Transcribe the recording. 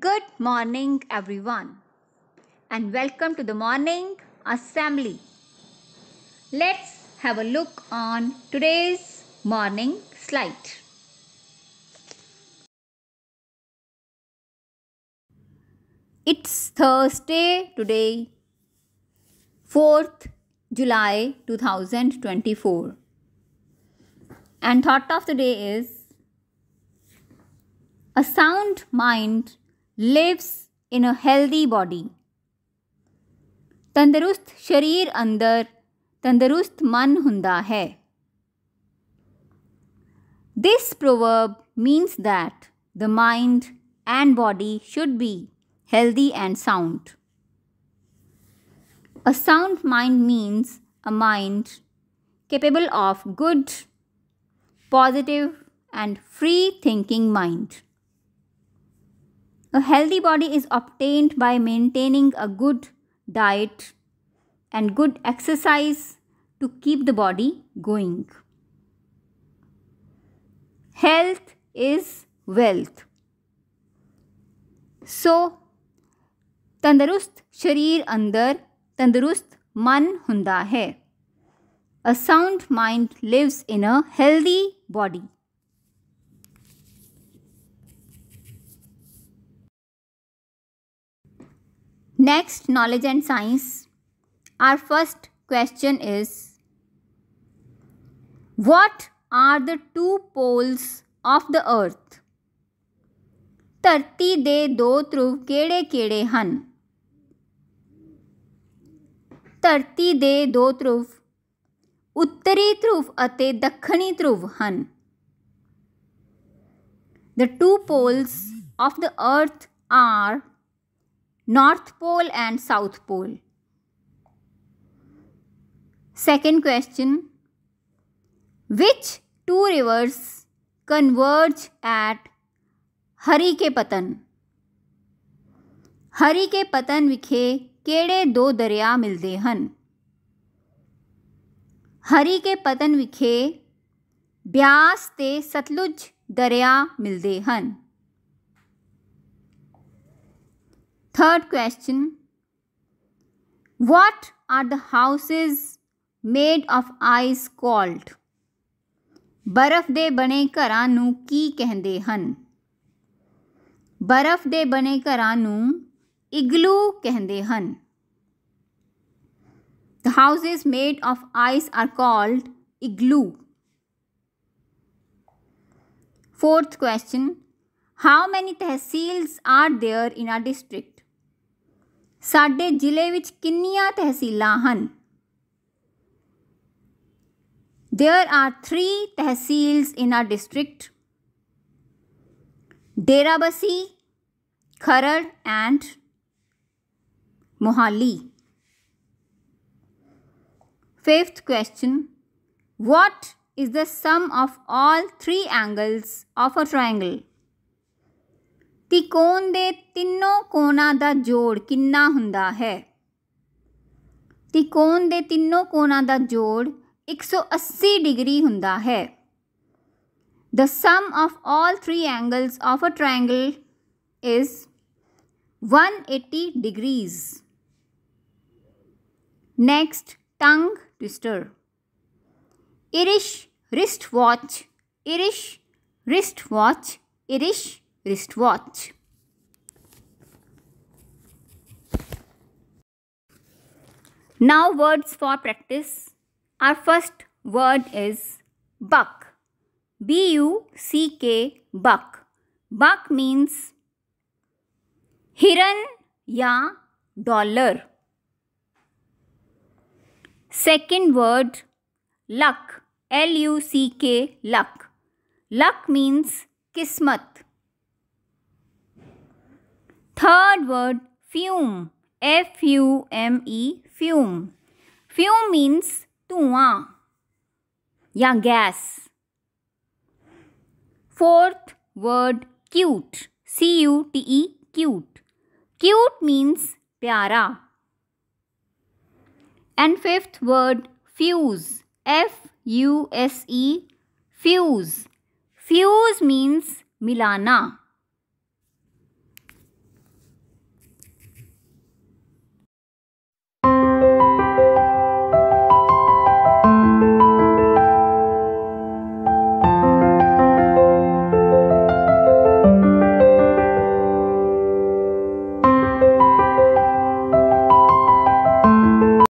Good morning, everyone, and welcome to the morning assembly. Let's have a look on today's morning slide. It's Thursday today, 4th July 2024, and thought of the day is a sound mind lives in a healthy body. ਤੰਦਰੁਸਤ ਸਰੀਰ ਅੰਦਰ ਤੰਦਰੁਸਤ ਮਨ ਹੁੰਦਾ This proverb means that the mind and body should be healthy and sound. A sound mind means a mind capable of good, positive, and free thinking mind. A healthy body is obtained by maintaining a good diet and good exercise to keep the body going. Health is wealth. So, tandarust sharir andar, tandarust man hunda hai. A sound mind lives in a healthy body. Next, knowledge and science. Our first question is What are the two poles of the earth? ਧਰਤੀ ਦੇ ਦੋ ਧਰੁਵ ਕਿਹੜੇ-ਕਿਹੜੇ ਹਨ? ਧਰਤੀ ਦੇ ਦੋ ਧਰੁਵ ਉੱਤਰੀ ਧਰੁਵ ਅਤੇ ਦੱਖਣੀ ਧਰੁਵ ਹਨ। The two poles of the earth are north pole and south pole second question which two rivers converge at Harike Pattan हरी के पतन विखे केड़े दो दरिया मिलते हैं हरी के पतन विखे ब्यास से सतलुज दरिया मिलते हैं Third question What are the houses made of ice called? ਬਰਫ਼ ਦੇ ਬਣੇ ਘਰਾਂ ਨੂੰ ਕੀ ਕਹਿੰਦੇ ਹਨ ਬਰਫ਼ ਦੇ ਬਣੇ ਘਰਾਂ ਨੂੰ ਇਗਲੂ ਕਹਿੰਦੇ ਹਨ The houses made of ice are called igloo. Fourth question How many tehsils are there in a district? ਸਾਡੇ ਜ਼ਿਲ੍ਹੇ ਵਿੱਚ ਕਿੰਨੀਆਂ ਤਹਿਸੀਲਾਂ There are three tehsils in our district Derabasi, Kharad, and Mohali. Fifth question What is the sum of all three angles of a triangle? ਤਿਕੋਣ ਦੇ ਤਿੰਨੋਂ ਕੋਣਾਂ ਦਾ ਜੋੜ ਕਿੰਨਾ ਹੁੰਦਾ ਹੈ ਤਿਕੋਣ ਦੇ ਤਿੰਨੋਂ ਕੋਣਾਂ ਦਾ ਜੋੜ 180 ਡਿਗਰੀ ਹੁੰਦਾ ਹੈ the sum of all 3 angles of a triangle is 180 degrees next tongue twister irish wristwatch irish wristwatch irish wrist watch now words for practice are first word is buck B U C K buck buck means हिरन या dollar second word luck L U C K luck luck means किस्मत Third word, fume. F-U-M-E, fume. Fume means धुआं या gas. Fourth word, cute. C-U-T-E, cute. Cute means प्यारा. And fifth word, fuse. F-U-S-E, fuse. Fuse means milana.